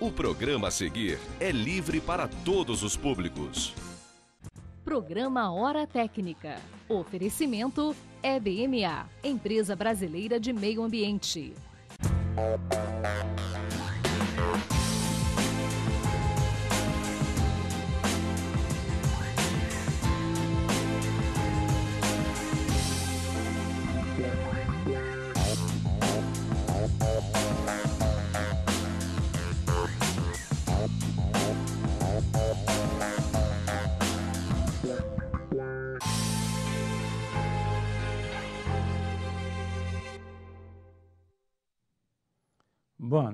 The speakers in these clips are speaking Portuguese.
O programa a seguir é livre para todos os públicos. Programa Hora Técnica. Oferecimento EBMA, Empresa Brasileira de Meio Ambiente.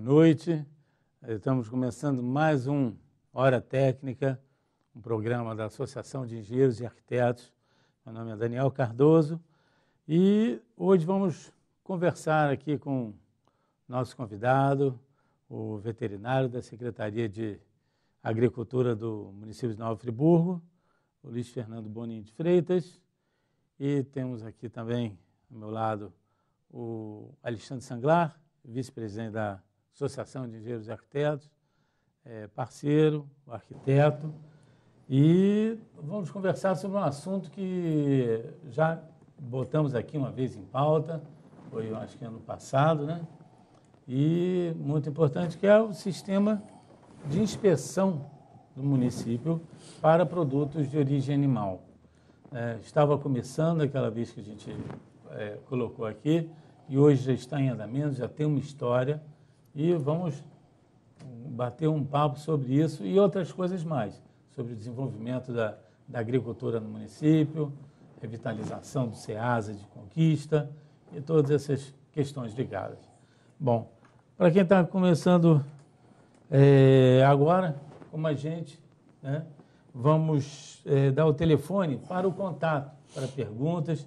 noite. Eh, estamos começando mais um Hora Técnica, um programa da Associação de Engenheiros e Arquitetos. Meu nome é Daniel Cardoso e hoje vamos conversar aqui com nosso convidado, o veterinário da Secretaria de Agricultura do município de Nova Friburgo, o Luiz Fernando Boninho de Freitas. E temos aqui também ao meu lado o Alexandre Sanglar, vice-presidente da Associação de Engenheiros e Arquitetos, é, parceiro, arquiteto, e vamos conversar sobre um assunto que já botamos aqui uma vez em pauta, foi acho que ano passado, né? E muito importante que é o sistema de inspeção do município para produtos de origem animal. É, estava começando aquela vez que a gente é, colocou aqui e hoje já está em andamento, já tem uma história e vamos bater um papo sobre isso e outras coisas mais, sobre o desenvolvimento da, da agricultura no município, revitalização do SEASA de conquista e todas essas questões ligadas. Bom, para quem está começando é, agora, como a gente, né, vamos é, dar o telefone para o contato, para perguntas,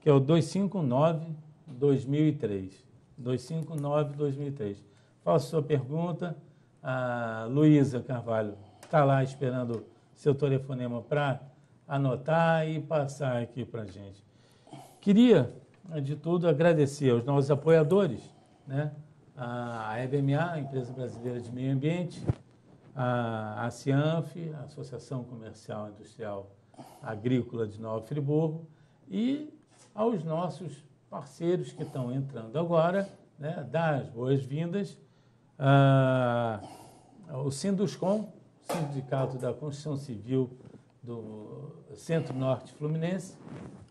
que é o 259 2003. 259 2003. Faço sua pergunta. A Luísa Carvalho está lá esperando seu telefonema para anotar e passar aqui para a gente. Queria, de tudo, agradecer aos nossos apoiadores, né? a EBMA, a Empresa Brasileira de Meio Ambiente, a CIANF, a Associação Comercial e Industrial Agrícola de Nova Friburgo, e aos nossos parceiros que estão entrando agora, né? dar as boas-vindas ah, o Sinduscom, Sindicato da Construção Civil do Centro-Norte Fluminense,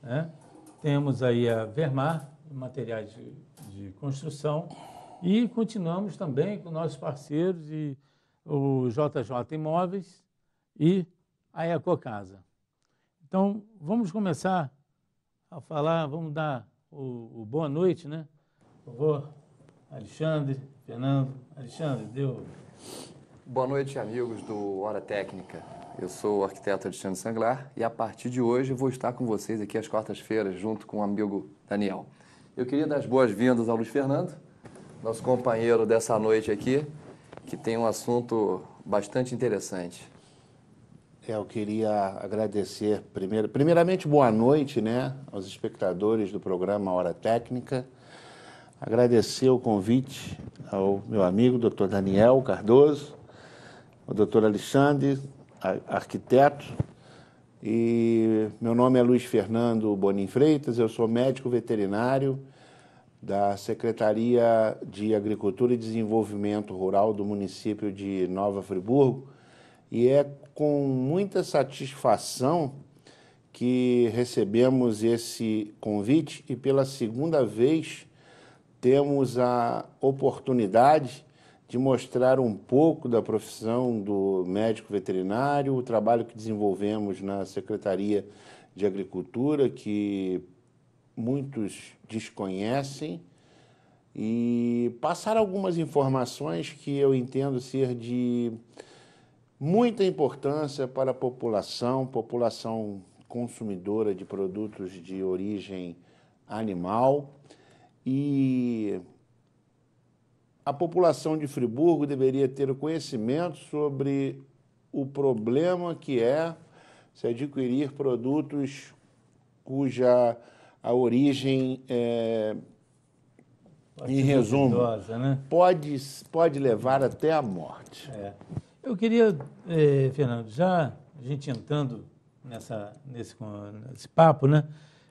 né? temos aí a Vermar, materiais de, de, construção, e continuamos também com nossos parceiros, e o JJ Imóveis e a Ecocasa. Então, vamos começar a falar, vamos dar o, o boa noite, né? Por favor, Alexandre, Fernando. Alexandre, deu. Boa noite, amigos do Hora Técnica. Eu sou o arquiteto Alexandre Sanglar e a partir de hoje vou estar com vocês aqui às quartas-feiras, junto com o amigo Daniel. Eu queria dar as boas-vindas ao Luiz Fernando, nosso companheiro dessa noite aqui, que tem um assunto bastante interessante. Eu queria agradecer, primeiro, primeiramente, boa noite né, aos espectadores do programa Hora Técnica agradecer o convite ao meu amigo Dr. Daniel Cardoso, o Dr. Alexandre, arquiteto, e meu nome é Luiz Fernando Bonin Freitas, eu sou médico veterinário da Secretaria de Agricultura e Desenvolvimento Rural do município de Nova Friburgo, e é com muita satisfação que recebemos esse convite e pela segunda vez temos a oportunidade de mostrar um pouco da profissão do médico veterinário, o trabalho que desenvolvemos na Secretaria de Agricultura, que muitos desconhecem, e passar algumas informações que eu entendo ser de muita importância para a população, população consumidora de produtos de origem animal. E a população de Friburgo deveria ter o conhecimento sobre o problema que é se adquirir produtos cuja a origem é, em resumo né? pode pode levar até à morte. É. Eu queria, eh, Fernando, já a gente entrando nessa nesse, nesse papo, né?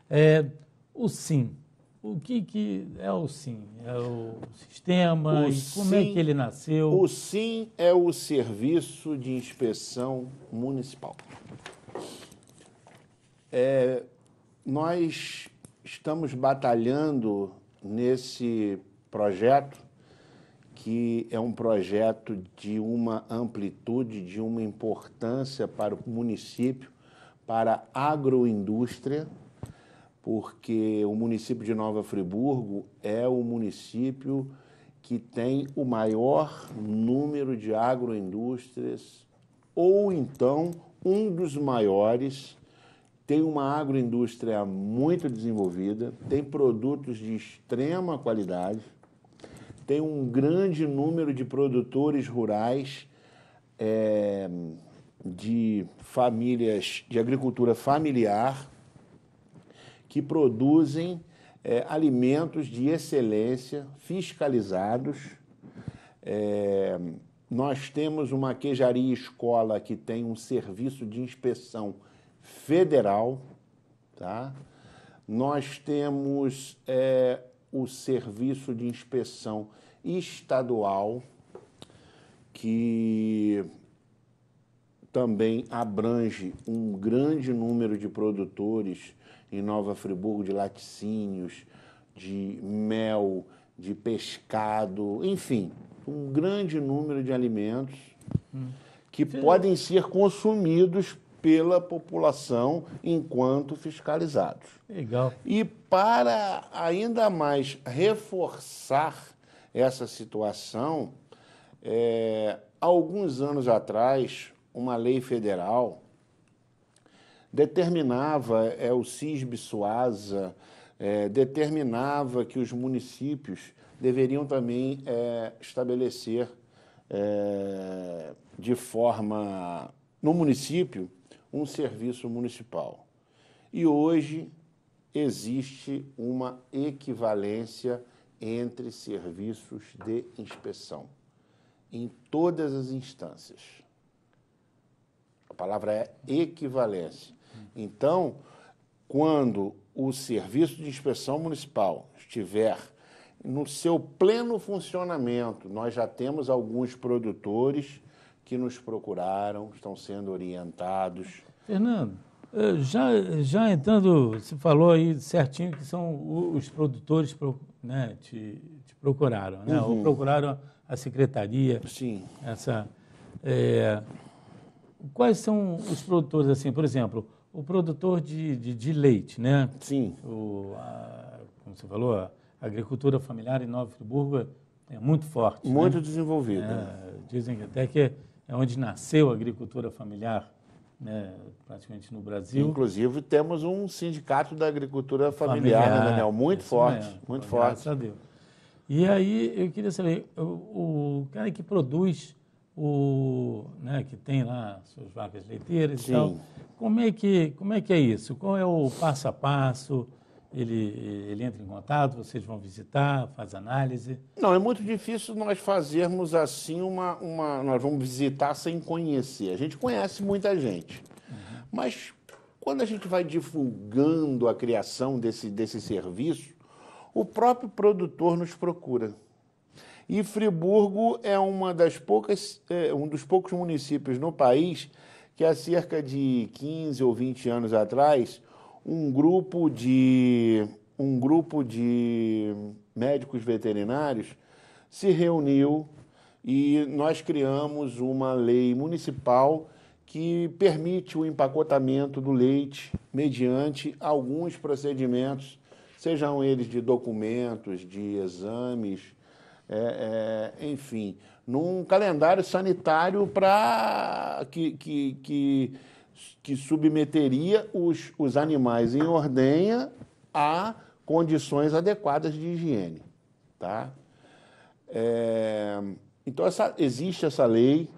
É, o sim, o que, que é o SIM? É o sistema? O como é que ele nasceu? O SIM é o Serviço de Inspeção Municipal. É, nós estamos batalhando nesse projeto, que é um projeto de uma amplitude, de uma importância para o município, para a agroindústria porque o município de Nova Friburgo é o município que tem o maior número de agroindústrias, ou então um dos maiores. Tem uma agroindústria muito desenvolvida, tem produtos de extrema qualidade, tem um grande número de produtores rurais, é, de famílias de agricultura familiar que produzem é, alimentos de excelência, fiscalizados. É, nós temos uma queijaria escola que tem um serviço de inspeção federal, tá? Nós temos é, o serviço de inspeção estadual, que também abrange um grande número de produtores em Nova Friburgo de laticínios, de mel, de pescado, enfim, um grande número de alimentos hum. que podem ser consumidos pela população enquanto fiscalizados. Legal. E para ainda mais reforçar essa situação, é, alguns anos atrás, uma lei federal determinava é, o CISB Suaza, é, determinava que os municípios deveriam também é, estabelecer é, de forma, no município, um serviço municipal. E hoje existe uma equivalência entre serviços de inspeção em todas as instâncias. A palavra é equivalência. Então, quando o Serviço de Inspeção Municipal estiver no seu pleno funcionamento, nós já temos alguns produtores que nos procuraram, estão sendo orientados. Fernando, eh, já, já entrando, você falou aí certinho que são os produtores né, te, te procuraram, né? Uhum. Ou procuraram a secretaria. Sim. Essa, é, quais são os produtores, assim, por exemplo, o produtor de, de, de, leite, né? Sim. O, a, como você falou, a agricultura familiar em Nova Friburgo é muito forte. Né? Muito né? desenvolvida. É, dizem até que é onde nasceu a agricultura familiar, né, praticamente no Brasil. Inclusive, temos um sindicato da agricultura familiar, né, familiar né, Daniel? Muito forte, mesmo, muito forte. Graças a Deus. E aí, eu queria saber, o, o cara que produz o, né, que tem lá suas vacas leiteiras Sim. e tal. Como é, que, como é que é isso? Qual é o passo a passo? Ele, ele entra em contato, vocês vão visitar, faz análise? Não, é muito difícil nós fazermos assim uma. uma nós vamos visitar sem conhecer. A gente conhece muita gente. Uhum. Mas quando a gente vai divulgando a criação desse, desse serviço, o próprio produtor nos procura. E Friburgo é uma das poucas, é, um dos poucos municípios no país que há cerca de 15 ou 20 anos atrás, um grupo de um grupo de médicos veterinários se reuniu e nós criamos uma lei municipal que permite o empacotamento do leite mediante alguns procedimentos, sejam eles de documentos, de exames, é, é, enfim, num calendário sanitário para que, que, que, que, submeteria os, os animais em ordenha a condições adequadas de higiene. Tá? É, então, essa, existe essa lei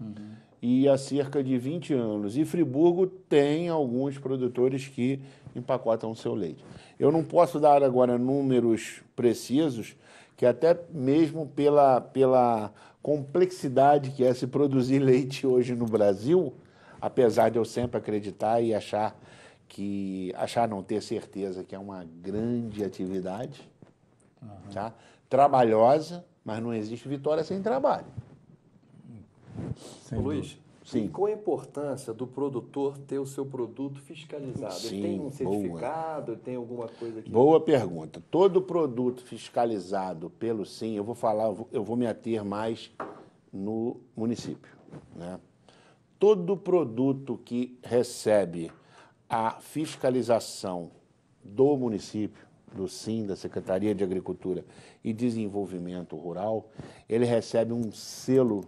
uhum. e há cerca de 20 anos. E Friburgo tem alguns produtores que empacotam o seu leite. Eu não posso dar agora números precisos, que até mesmo pela, pela complexidade que é se produzir leite hoje no Brasil, apesar de eu sempre acreditar e achar que achar não ter certeza que é uma grande atividade, uhum. tá? Trabalhosa, mas não existe vitória sem trabalho. Sem Luiz, Sim. E qual a importância do produtor ter o seu produto fiscalizado? Sim, ele tem um certificado, tem alguma coisa que. Boa pergunta. Todo produto fiscalizado pelo SIM, eu vou falar, eu vou me ater mais no município. Né? Todo produto que recebe a fiscalização do município, do SIM, da Secretaria de Agricultura e Desenvolvimento Rural, ele recebe um selo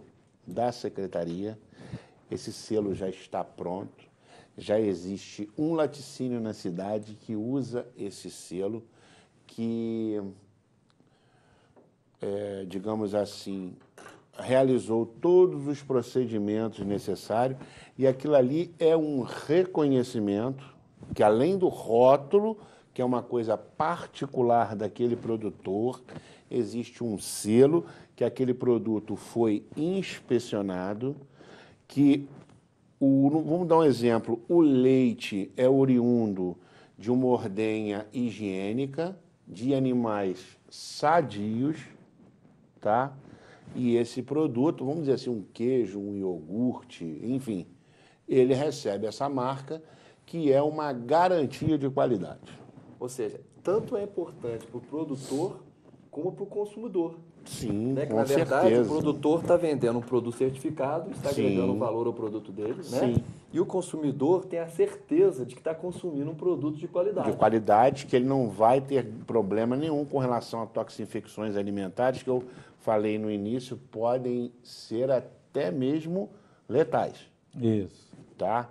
da Secretaria esse selo já está pronto. Já existe um laticínio na cidade que usa esse selo, que, é, digamos assim, realizou todos os procedimentos necessários e aquilo ali é um reconhecimento que, além do rótulo, que é uma coisa particular daquele produtor, existe um selo que aquele produto foi inspecionado que o, vamos dar um exemplo, o leite é oriundo de uma ordenha higiênica de animais sadios, tá? E esse produto, vamos dizer assim, um queijo, um iogurte, enfim, ele recebe essa marca que é uma garantia de qualidade. Ou seja, tanto é importante para o produtor como para o consumidor. Sim, né? que, com na verdade, certeza. o produtor está vendendo um produto certificado, está Sim. agregando valor ao produto dele, né? Sim. E o consumidor tem a certeza de que está consumindo um produto de qualidade. De qualidade, que ele não vai ter problema nenhum com relação a toxinfecções alimentares, que eu falei no início, podem ser até mesmo letais. Isso. Tá?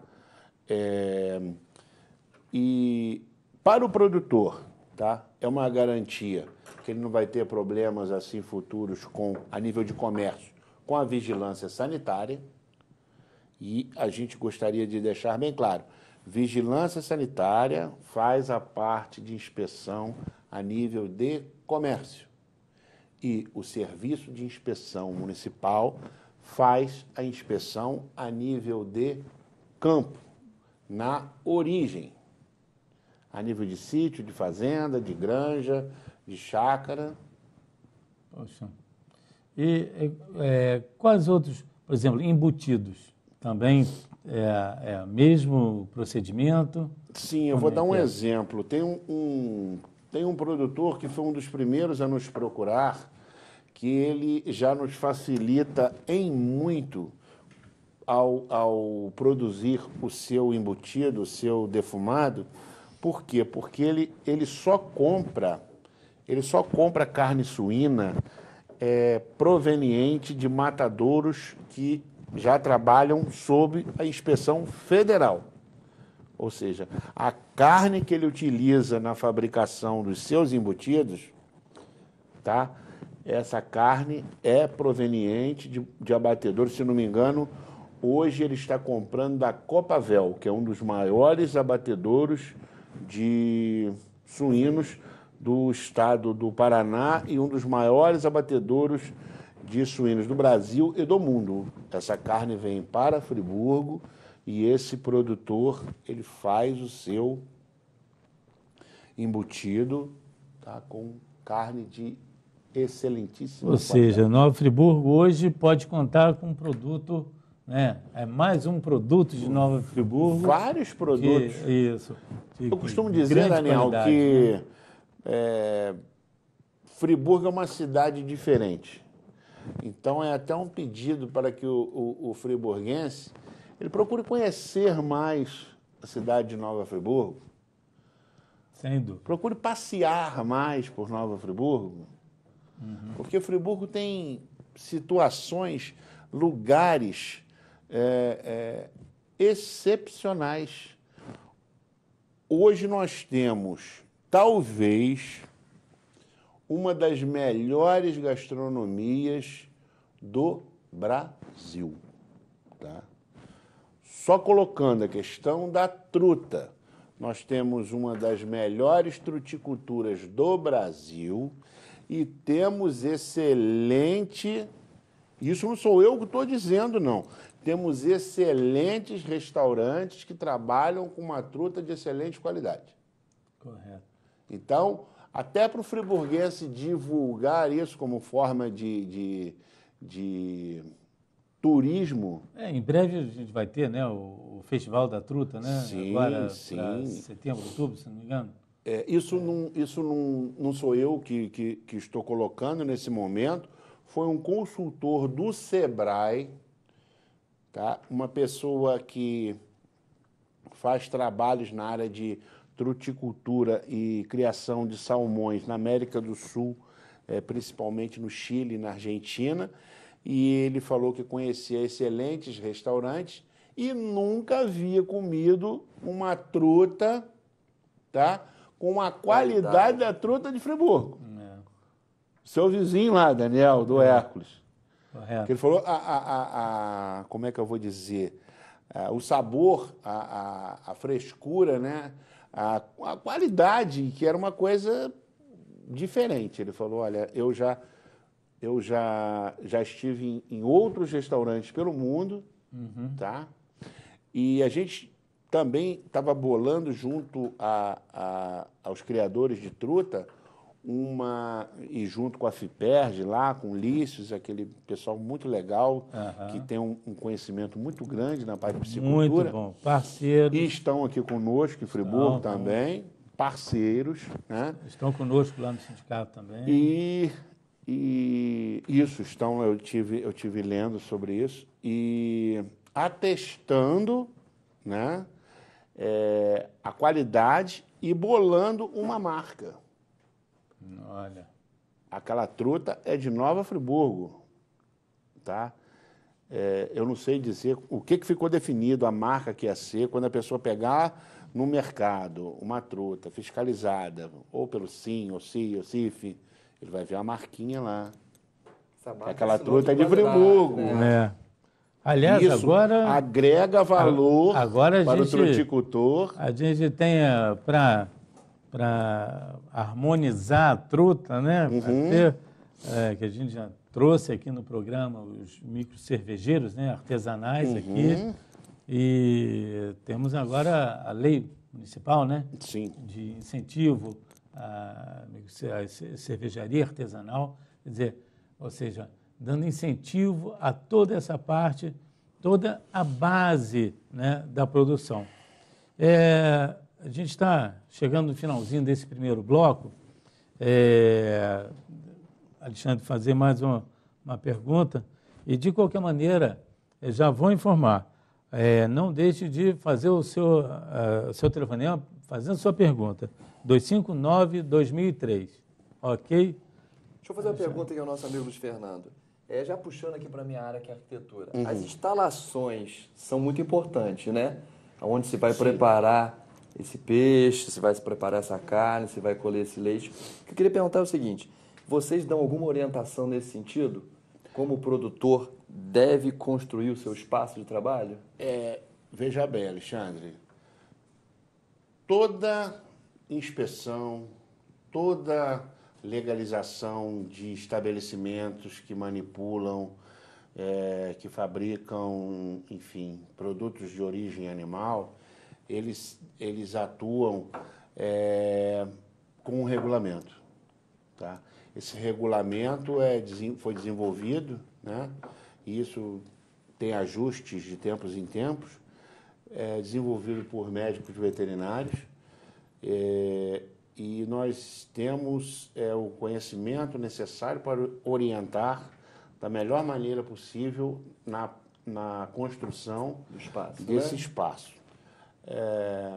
É... E para o produtor, tá? É uma garantia que ele não vai ter problemas assim futuros com a nível de comércio, com a vigilância sanitária. E a gente gostaria de deixar bem claro: vigilância sanitária faz a parte de inspeção a nível de comércio. E o serviço de inspeção municipal faz a inspeção a nível de campo, na origem, a nível de sítio, de fazenda, de granja, de chácara. Poxa. E é, quais outros, por exemplo, embutidos? Também é, é mesmo procedimento? Sim, eu vou é dar um é? exemplo. Tem um, um, tem um produtor que foi um dos primeiros a nos procurar, que ele já nos facilita em muito ao, ao produzir o seu embutido, o seu defumado. Por quê? Porque ele, ele só compra ele só compra carne suína é, proveniente de matadouros que já trabalham sob a inspeção federal. Ou seja, a carne que ele utiliza na fabricação dos seus embutidos, tá? Essa carne é proveniente de, de se não me engano, hoje ele está comprando da Copavel, que é um dos maiores abatedouros de suínos do estado do Paraná e um dos maiores abatedouros de suínos do Brasil e do mundo. Essa carne vem para Friburgo e esse produtor ele faz o seu embutido tá, com carne de excelentíssima Ou seja, Nova Friburgo hoje pode contar com um produto né? É mais um produto de Nova Friburgo. Vários produtos. Que, isso. Que, Eu costumo dizer, Daniel, que né? É, Friburgo é uma cidade diferente. Então é até um pedido para que o, o, o friburguense ele procure conhecer mais a cidade de Nova Friburgo. Procure passear mais por Nova Friburgo, uhum. porque Friburgo tem situações, lugares é, é, excepcionais. Hoje nós temos talvez uma das melhores gastronomias do Brasil. Tá? Só colocando a questão da truta, nós temos uma das melhores truticulturas do Brasil e temos excelente. Isso não sou eu que estou dizendo, não. Temos excelentes restaurantes que trabalham com uma truta de excelente qualidade. Correto. Então, até para o friburguense divulgar isso como forma de, de, de turismo. É, em breve a gente vai ter né, o, o Festival da Truta, né? Sim, Agora, sim. Setembro, outubro, se não me engano. É, isso não, isso não, não sou eu que, que, que, estou colocando nesse momento, foi um consultor do SEBRAE, tá? uma pessoa que faz trabalhos na área de truticultura e criação de salmões na América do Sul, é, principalmente no Chile e na Argentina. E ele falou que conhecia excelentes restaurantes e nunca havia comido uma truta, tá? Com a qualidade, qualidade. da truta de Friburgo. É. Seu vizinho lá, Daniel, do é. Hércules. Correto. ele falou, a, a, a, como é que eu vou dizer? o sabor, a, a, a frescura, né? a, a qualidade, que era uma coisa diferente. Ele falou: olha, eu já eu já, já estive em, em outros restaurantes pelo mundo, uhum. tá? E a gente também estava bolando junto a, a, aos criadores de truta uma e junto com a Fiperj lá com o Lícios, aquele pessoal muito legal que tem um, um, conhecimento muito grande na parte de psicultura. Muito bom, parceiros. E estão aqui conosco em Friburgo estão, também, parceiros, né? Estão conosco lá no sindicato também. E e isso estão eu tive eu tive lendo sobre isso e atestando, né? É, a qualidade e bolando uma marca. Olha. Aquela truta é de Nova Friburgo, tá? É, eu não sei dizer o que, que ficou definido, a marca que ia ser, quando a pessoa pegar no mercado uma truta fiscalizada, ou pelo SIM, ou SI, ou CIF, ele vai ver a marquinha lá. aquela é truta é de Friburgo. Né? É. Aliás, Isso agora. Agrega valor agora a para gente, o truticultor. A gente tem eh, para para harmonizar a truta, né? Uhum. Ter, é, que a gente já trouxe aqui no programa os micro cervejeiros, né? Artesanais uhum. aqui. E temos agora a lei municipal, né? Sim. De incentivo à, cervejaria artesanal, quer dizer, ou seja, dando incentivo a toda essa parte, toda a base né, da produção. É, a gente está chegando no finalzinho desse primeiro bloco. É, Alexandre, fazer mais uma, uma pergunta. E, de qualquer maneira, já vou informar. É, não deixe de fazer o seu, uh, seu telefonema fazendo sua pergunta. 259-2003. Ok? Deixa eu fazer uma pergunta aqui ao nosso amigo Luiz Fernando. É, já puxando aqui para a minha área, que é arquitetura. Uhum. As instalações são muito importantes, né? Onde se vai Sim. preparar esse peixe, se vai se preparar essa carne, se vai colher esse leite. O que eu queria perguntar é o seguinte: vocês dão alguma orientação nesse sentido? Como o produtor deve construir o seu espaço de trabalho? É, veja bem, Alexandre, toda inspeção, toda legalização de estabelecimentos que manipulam, é, que fabricam, enfim, produtos de origem animal, eles, eles atuam é, com um regulamento. Tá? Esse regulamento é, foi desenvolvido, né? e isso tem ajustes de tempos em tempos, é, desenvolvido por médicos veterinários, é, e nós temos é, o conhecimento necessário para orientar da melhor maneira possível na, na construção espaço, desse né? espaço. É,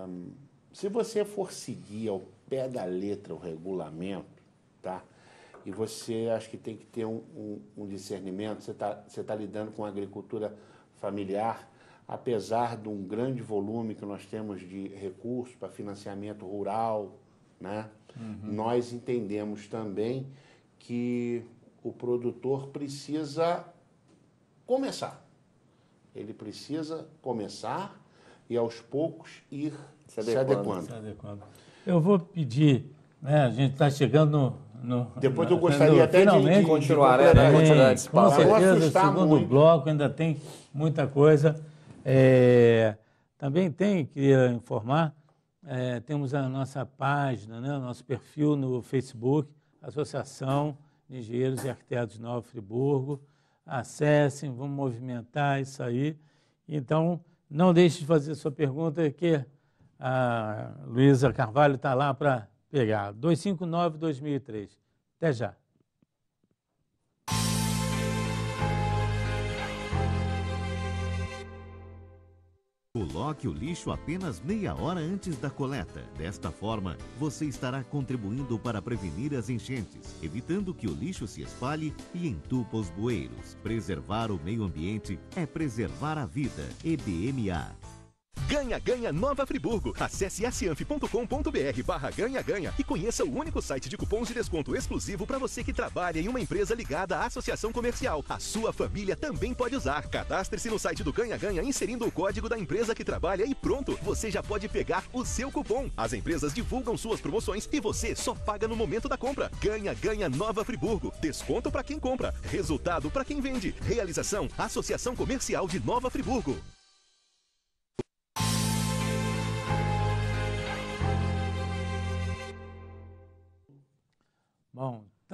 se você for seguir ao pé da letra o regulamento, tá? E você acho que tem que ter um, um, um discernimento, você está você tá lidando com agricultura familiar, apesar de um grande volume que nós temos de recursos para financiamento rural, né? Uhum. Nós entendemos também que o produtor precisa começar. Ele precisa começar e aos poucos ir se adequando. Se adequando. Eu vou pedir, né, a gente está chegando no, Depois eu gostaria até de, continuar, né? né continuar esse Com certeza, o segundo muito. bloco ainda tem muita coisa. É, também tem, queria informar, é, temos a nossa página, né, o nosso perfil no Facebook, Associação de Engenheiros e Arquitetos de Nova Friburgo. Acessem, vamos movimentar isso aí. Então, não deixe de fazer sua pergunta, que a Luísa Carvalho está lá para pegar. 259-2003. Até já. Coloque o lixo apenas meia hora antes da coleta. Desta forma, você estará contribuindo para prevenir as enchentes, evitando que o lixo se espalhe e entupa os bueiros. Preservar o meio ambiente é preservar a vida. EBMA Ganha Ganha Nova Friburgo. Acesse acianf.com.br barra ganha ganha e conheça o único site de cupons de desconto exclusivo para você que trabalha em uma empresa ligada à associação comercial. A sua família também pode usar. Cadastre-se no site do Ganha Ganha inserindo o código da empresa que trabalha e pronto, você já pode pegar o seu cupom. As empresas divulgam suas promoções e você só paga no momento da compra. Ganha Ganha Nova Friburgo. Desconto para quem compra, resultado para quem vende. Realização Associação Comercial de Nova Friburgo.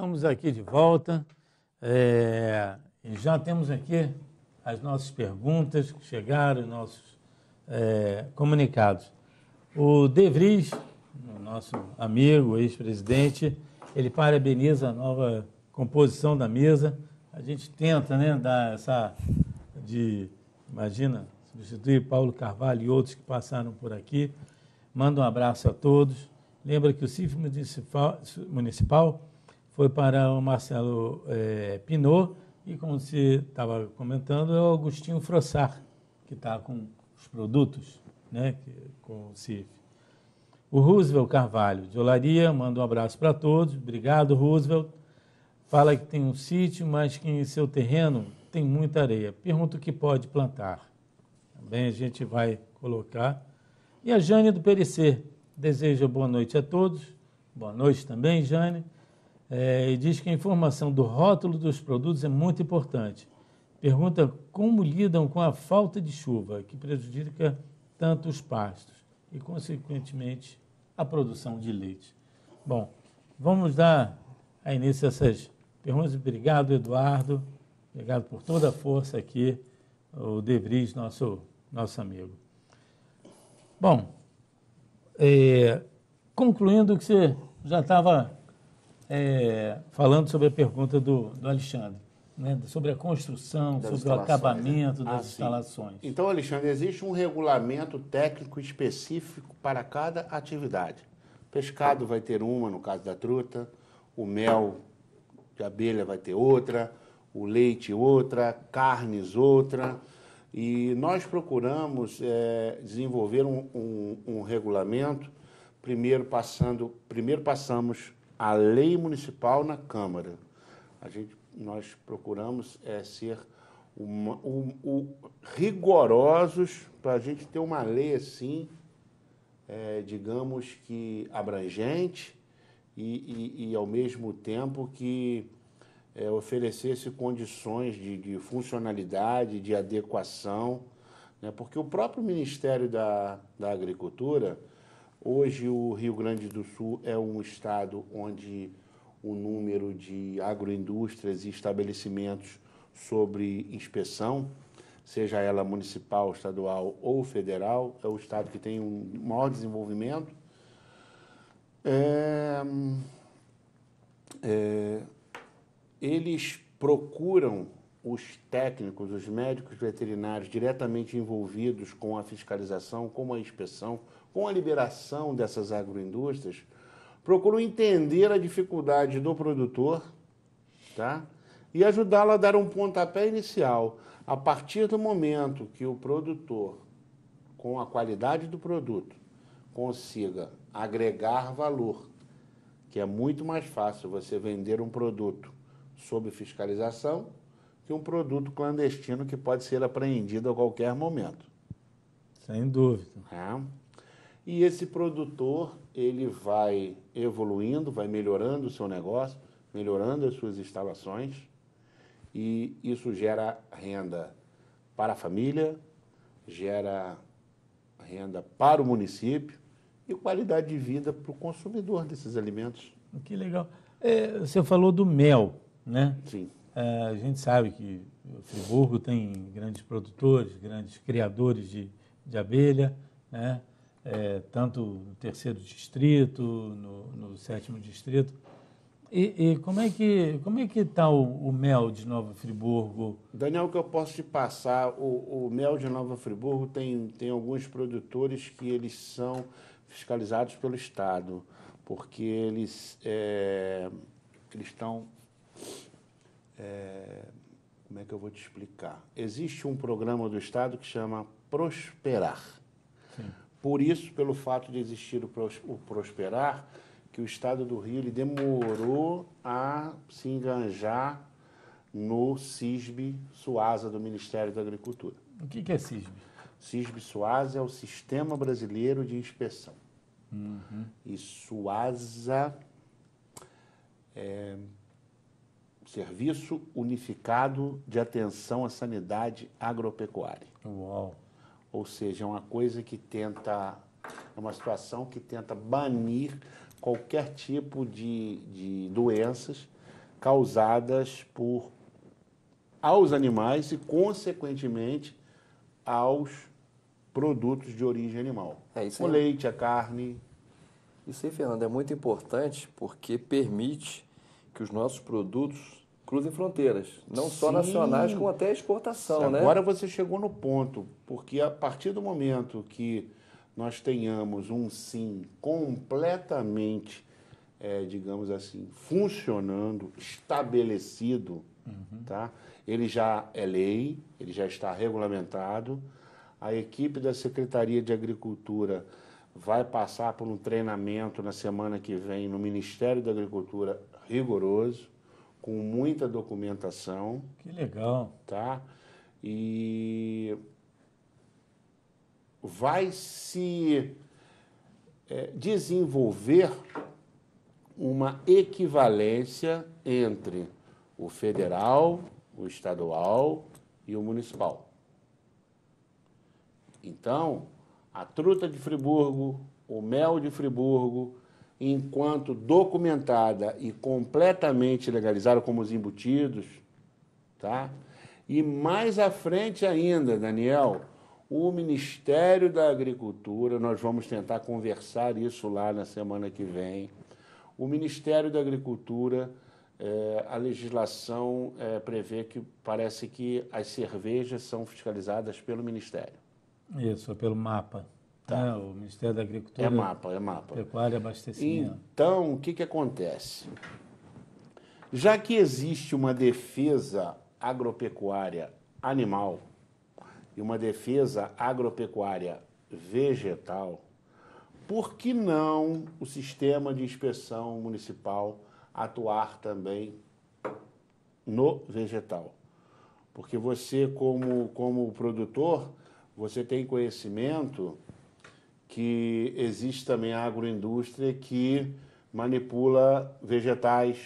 Estamos aqui de volta é, e já temos aqui as nossas perguntas que chegaram, nossos é, comunicados. O De Vries, nosso amigo, ex-presidente, ele parabeniza a nova composição da mesa. A gente tenta né, dar essa de, imagina, substituir Paulo Carvalho e outros que passaram por aqui. Manda um abraço a todos. Lembra que o CIF municipal, municipal foi para o Marcelo é, Pinot e, como você estava comentando, é o Agostinho Frossar, que está com os produtos, né, com o CIF. O Roosevelt Carvalho, de Olaria, manda um abraço para todos. Obrigado, Roosevelt. Fala que tem um sítio, mas que em seu terreno tem muita areia. Pergunta o que pode plantar. Também a gente vai colocar. E a Jane do Perecer deseja boa noite a todos. Boa noite também, Jane é, e diz que a informação do rótulo dos produtos é muito importante. Pergunta como lidam com a falta de chuva, que prejudica tanto os pastos e, consequentemente, a produção de leite. Bom, vamos dar a início a essas perguntas. Obrigado, Eduardo. Obrigado por toda a força aqui, o De Vries, nosso, nosso amigo. Bom, é, concluindo que você já estava é, falando sobre a pergunta do, do Alexandre, né, sobre a construção, das sobre o né? acabamento né? das ah, instalações. Sim. Então, Alexandre, existe um regulamento técnico específico para cada atividade. Pescado vai ter uma, no caso da truta, o mel de abelha vai ter outra, o leite outra, carnes outra. E nós procuramos é, desenvolver um, um, um regulamento, primeiro, passando, primeiro passamos a lei municipal na Câmara. A gente, nós procuramos é, ser uma, um, um, rigorosos para a gente ter uma lei assim, é, digamos que abrangente e, e, e, ao mesmo tempo que é, oferecesse condições de, de, funcionalidade, de adequação, né? porque o próprio Ministério da, da Agricultura Hoje, o Rio Grande do Sul é um estado onde o número de agroindústrias e estabelecimentos sobre inspeção, seja ela municipal, estadual ou federal, é o estado que tem um maior desenvolvimento. É, é, eles procuram os técnicos, os médicos veterinários diretamente envolvidos com a fiscalização, com a inspeção, com a liberação dessas agroindústrias, procuram entender a dificuldade do produtor tá? e ajudá-lo a dar um pontapé inicial. A partir do momento que o produtor, com a qualidade do produto, consiga agregar valor, que é muito mais fácil você vender um produto sob fiscalização que um produto clandestino que pode ser apreendido a qualquer momento. Sem dúvida. É. E esse produtor, ele vai evoluindo, vai melhorando o seu negócio, melhorando as suas instalações, e isso gera renda para a família, gera renda para o município e qualidade de vida para o consumidor desses alimentos. Que legal. É, você falou do mel, né? Sim. É, a gente sabe que o Friburgo tem grandes produtores, grandes criadores de, de abelha, né? é, tanto no terceiro distrito, no, no sétimo distrito. E, e, como é que como é que está o, o, mel de Nova Friburgo? Daniel, o que eu posso te passar, o, o mel de Nova Friburgo tem, tem alguns produtores que eles são fiscalizados pelo Estado, porque eles é, eles estão é, como é que eu vou te explicar? Existe um programa do Estado que chama Prosperar por isso, pelo fato de existir o Prosperar, que o Estado do Rio ele demorou a se enganjar no CISB Suasa do Ministério da Agricultura. O que, é CISB? CISB Suasa é o Sistema Brasileiro de Inspeção. Uhum. E Suasa é Serviço Unificado de Atenção à Sanidade Agropecuária. Uau! ou seja, é uma coisa que tenta, é uma situação que tenta banir qualquer tipo de, de doenças causadas por aos animais e, consequentemente, aos produtos de origem animal. É isso aí. O leite, a carne. Isso aí, Fernando, é muito importante porque permite que os nossos produtos cruzem fronteiras, não só nacionais, como até exportação. Né? Agora né? você chegou no ponto, porque a partir do momento que nós tenhamos um sim completamente, é, digamos assim, funcionando, estabelecido, uhum. tá? ele já é lei, ele já está regulamentado. A equipe da Secretaria de Agricultura vai passar por um treinamento na semana que vem no Ministério da Agricultura rigoroso com muita documentação. Que legal. Tá? E vai se é, desenvolver uma equivalência entre o federal, o estadual e o municipal. Então, a truta de Friburgo, o mel de Friburgo, enquanto documentada e completamente legalizada, como os embutidos, tá? E mais à frente ainda, Daniel, o Ministério da Agricultura, nós vamos tentar conversar isso lá na semana que vem. O Ministério da Agricultura, é, a legislação é, prevê que parece que as cervejas são fiscalizadas pelo Ministério. Isso, pelo mapa. Tá. É, o Ministério da Agricultura. É mapa, é mapa. Pecuária e abastecimento. Então, o que, que acontece? Já que existe uma defesa agropecuária animal e uma defesa agropecuária vegetal, por que não o sistema de inspeção municipal atuar também no vegetal? Porque você, como, como produtor, você tem conhecimento que existe também a agroindústria que manipula vegetais.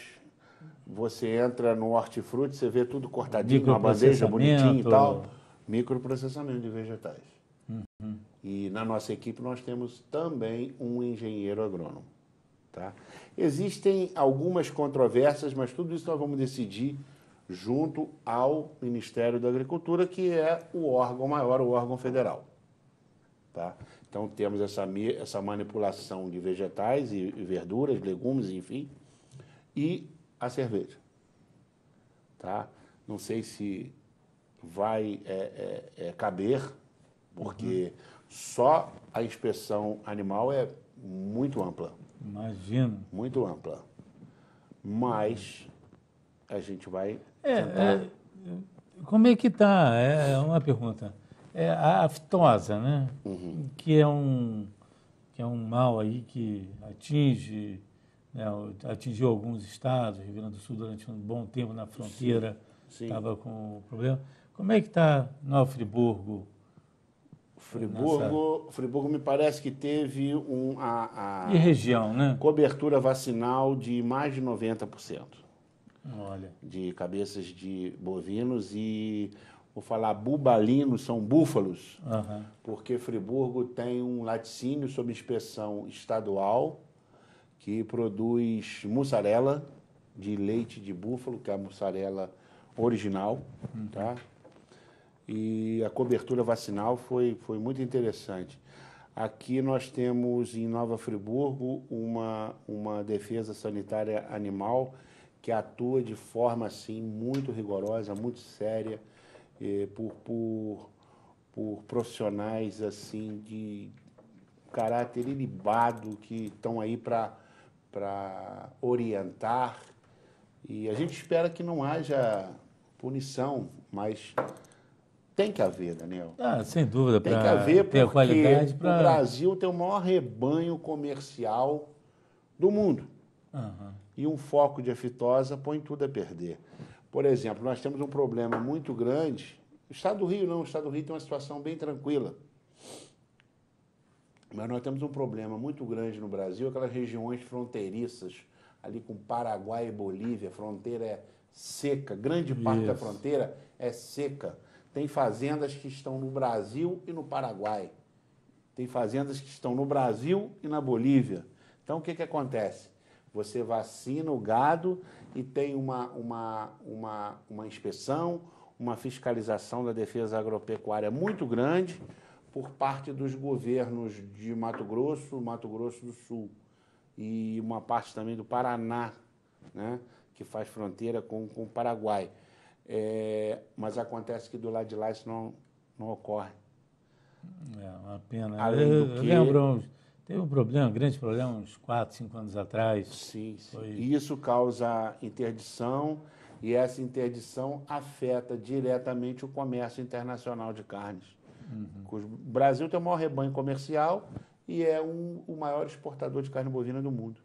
Você entra no hortifruti, você vê tudo cortadinho, uma bandeja bonitinho e tal. Microprocessamento de vegetais. Uhum. E na nossa equipe nós temos também um engenheiro agrônomo. Tá? Existem algumas controvérsias, mas tudo isso nós vamos decidir junto ao Ministério da Agricultura, que é o órgão maior, o órgão federal. Tá? Então temos essa, essa manipulação de vegetais e, e verduras, legumes, enfim, e a cerveja. Tá? Não sei se vai é, é, é caber, porque uhum. só a inspeção animal é muito ampla. Imagino. Muito ampla. Mas a gente vai. É, tentar... É, como é que tá? É uma pergunta é a aftosa, né? Uhum. Que é um que é um mal aí que atinge né, atingiu alguns estados, Rio Grande do Sul durante um bom tempo na fronteira estava com o problema. Como é que está no Friburgo? Friburgo, nessa... Friburgo me parece que teve um a, a e região, né? Cobertura vacinal de mais de 90%. Olha. De cabeças de bovinos e por falar bubalino, são búfalos, uhum. porque Friburgo tem um laticínio sob inspeção estadual que produz mussarela de leite de búfalo, que é a mussarela original, uhum. tá? E a cobertura vacinal foi, foi muito interessante. Aqui nós temos em Nova Friburgo uma, uma defesa sanitária animal que atua de forma assim muito rigorosa, muito séria é, por, por, por profissionais assim de caráter ilibado que estão aí para orientar. E a gente espera que não haja punição, mas tem que haver, Daniel. Ah, sem dúvida. Tem que haver porque qualidade pra... o Brasil tem o maior rebanho comercial do mundo. Uhum. E um foco de afitosa põe tudo a perder. Por exemplo, nós temos um problema muito grande. O estado do Rio não, o estado do Rio tem uma situação bem tranquila. Mas nós temos um problema muito grande no Brasil, aquelas regiões fronteiriças, ali com Paraguai e Bolívia, a fronteira é seca, grande parte Isso. da fronteira é seca. Tem fazendas que estão no Brasil e no Paraguai. Tem fazendas que estão no Brasil e na Bolívia. Então o que, que acontece? Você vacina o gado e tem uma, uma, uma, uma inspeção, uma fiscalização da defesa agropecuária muito grande por parte dos governos de Mato Grosso, Mato Grosso do Sul e uma parte também do Paraná, né, que faz fronteira com, com o Paraguai. É, mas acontece que do lado de lá isso não, não ocorre. É uma pena. Além do que, lembro Teve um problema, um grande problema, uns 4, 5 anos atrás. Sim, sim. Foi... Isso causa interdição e essa interdição afeta diretamente o comércio internacional de carnes. Uhum. O Brasil tem o maior rebanho comercial e é um, o maior exportador de carne bovina do mundo.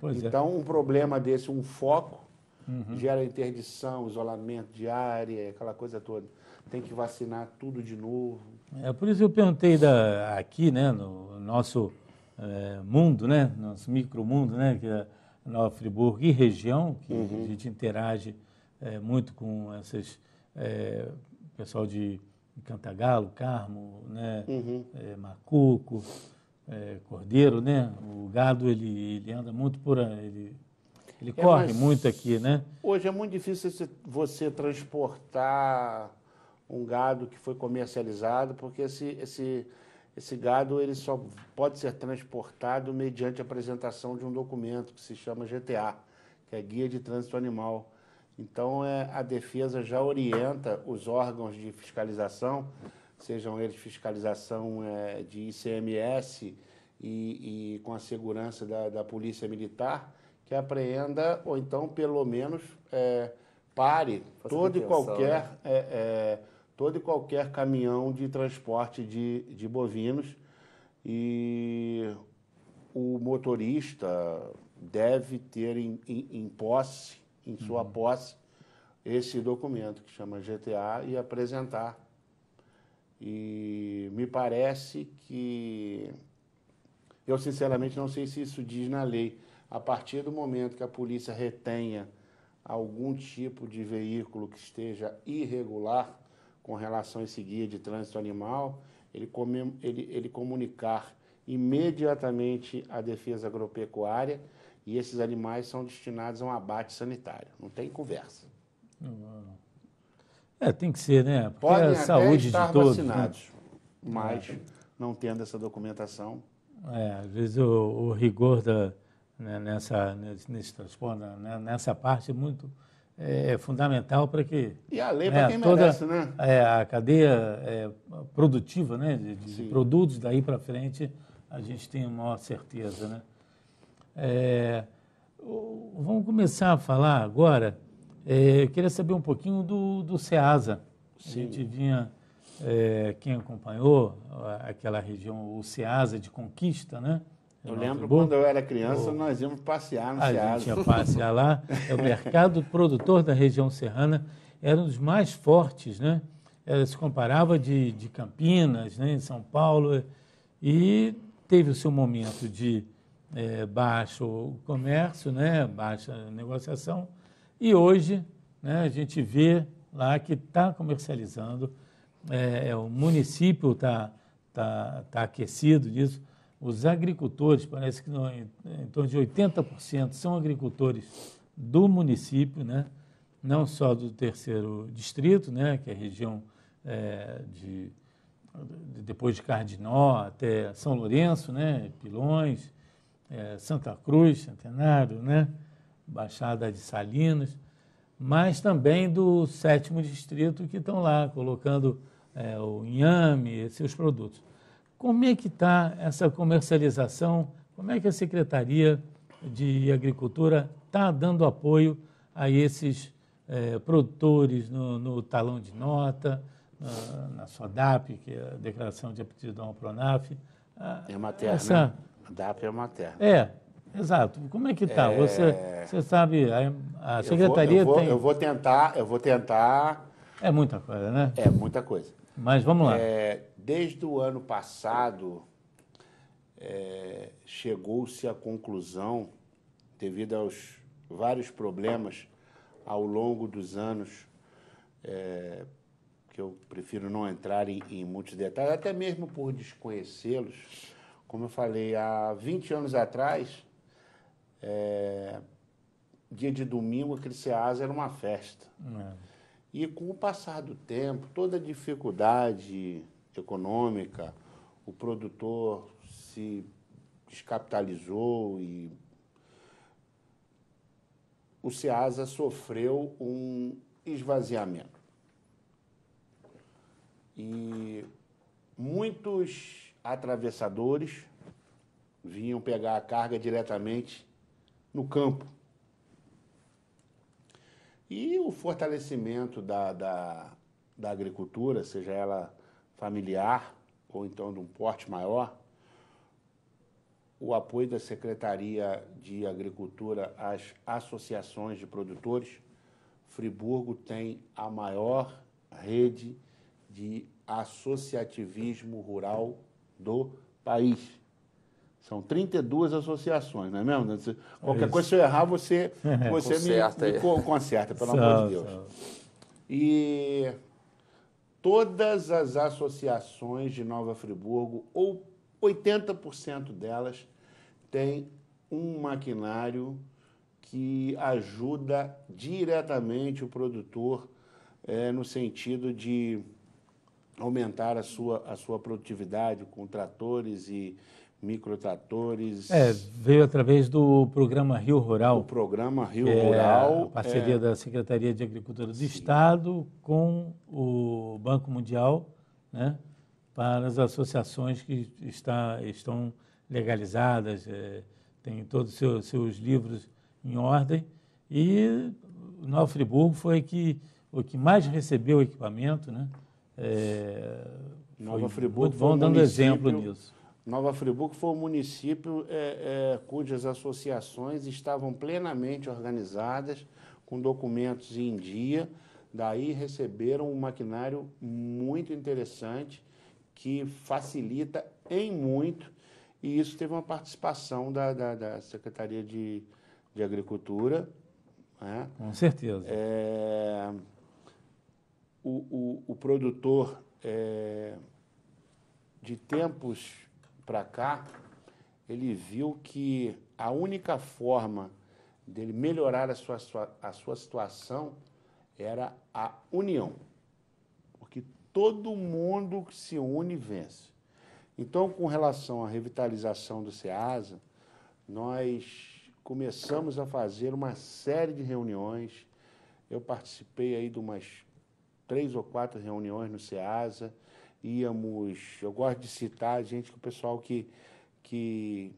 Pois é. então, é. um problema desse, um foco, uhum. gera interdição, isolamento de área, aquela coisa toda. Tem que vacinar tudo de novo. É por isso que eu perguntei da, aqui, né, no nosso é, mundo, né? Nosso micromundo, né? Que é Nova Friburgo e região, que uhum. a gente interage é, muito com essas é, pessoal de Cantagalo, Carmo, né? Uhum. Macuco, Cordeiro, né? O gado ele, ele anda muito por ele ele é, corre muito aqui, né? Hoje é muito difícil você transportar um gado que foi comercializado, porque esse, esse esse gado ele só pode ser transportado mediante apresentação de um documento que se chama GTA, que é Guia de Trânsito Animal. Então, é, a defesa já orienta os órgãos de fiscalização, sejam eles fiscalização é, de ICMS e, e, com a segurança da, da, Polícia Militar, que apreenda ou então, pelo menos, é, pare todo e qualquer né? é, é todo e qualquer caminhão de transporte de, de bovinos e o motorista deve ter em, em, em posse, em sua uhum. posse, esse documento que chama GTA e apresentar. E me parece que. Eu, sinceramente, não sei se isso diz na lei. A partir do momento que a polícia retenha algum tipo de veículo que esteja irregular, com relação a esse guia de trânsito animal, ele, come, ele, ele comunicar imediatamente à defesa agropecuária e esses animais são destinados a um abate sanitário. Não tem conversa. É, tem que ser, né? Porque Podem é a saúde estar de todos, né? mas é. não tendo essa documentação. É, às vezes o, o rigor da, né, nessa, nesse, nesse transporte, né, nessa parte é muito é, é fundamental para que e a lei é né, para quem toda, merece, né? É, a cadeia é, produtiva, né, de, de produtos daí para frente a gente tem maior certeza, né? É, vamos começar a falar agora. É, eu queria saber um pouquinho do, do Ceasa. Sim. A gente vinha quem acompanhou aquela região, o Ceasa de Conquista, né? Eu lembro quando eu era criança, o... nós íamos passear no a Ceasa. A gente ia passear lá. É o mercado produtor da região serrana era um dos mais fortes, né? Ela é, se comparava de, de Campinas, né? em São Paulo. E teve o seu momento de é, baixo comércio, né? baixa negociação. E hoje né? a gente vê lá que está comercializando, é, é, o município está tá, tá aquecido disso. Os agricultores, parece que não, em, em torno de 80% são agricultores do município, né? não só do terceiro distrito, né? que é a região é, de, depois de Cardinó até São Lourenço, né? Pilões, é, Santa Cruz, Centenário, né? Baixada de Salinas, mas também do sétimo distrito que estão lá colocando é, o inhame, e seus produtos. Como é que está essa comercialização? Como é que a Secretaria de Agricultura está dando apoio a esses é, produtores no, no, talão de nota, na, na SODAP, que é a Declaração de Aptidão ao PRONAF? A, ah, é materna, essa... né? A DAP é materna. É, Exato. Como é que está? É... Você, você sabe, a, secretaria eu vou, eu vou, tem. Eu vou tentar, eu vou tentar. É muita coisa, né? É muita coisa. Mas vamos lá. É, desde o ano passado, é, chegou-se à conclusão, devido aos vários problemas ao longo dos anos, é, que eu prefiro não entrar em, em muitos detalhes, até mesmo por desconhecê-los. Como eu falei, há 20 anos atrás, é, dia de domingo, aquele SEAS era uma festa. É. E com o passar do tempo, toda a dificuldade econômica, o produtor se descapitalizou e o SEASA sofreu um esvaziamento. E muitos atravessadores vinham pegar a carga diretamente no campo. E o fortalecimento da, da, da agricultura, seja ela familiar ou então de um porte maior, o apoio da Secretaria de Agricultura às associações de produtores. Friburgo tem a maior rede de associativismo rural do país. São 32 associações, não é mesmo? Qualquer coisa, se eu errar, você, você conserta me, me conserta, pelo amor de Deus. E todas as associações de Nova Friburgo, ou 80% delas, têm um maquinário que ajuda diretamente o produtor é, no sentido de aumentar a sua, a sua produtividade com tratores e, microtratores. É, veio através do programa Rio Rural. O programa Rio é Rural. A parceria é... da Secretaria de Agricultura do Sim. Estado com o Banco Mundial, né, para as associações que está, estão legalizadas, é, têm todos os seus, seus livros em ordem. E Nova Friburgo foi que, o que mais recebeu equipamento, né? É, Nova Friburgo. Vão dando exemplo nisso Nova Friburgo foi o um município é, é, cujas associações estavam plenamente organizadas, com documentos em dia, daí receberam um maquinário muito interessante que facilita em muito, e isso teve uma participação da, da, da Secretaria de, de Agricultura. Né? Com certeza. É, o, o, o, produtor é, de tempos para cá, ele viu que a única forma dele melhorar a sua, a sua situação era a união. Porque todo mundo que se une vence. Então, com relação à revitalização do SEASA, nós começamos a fazer uma série de reuniões. Eu participei aí de umas três ou quatro reuniões no SEASA íamos. Eu gosto de citar gente que o pessoal que. que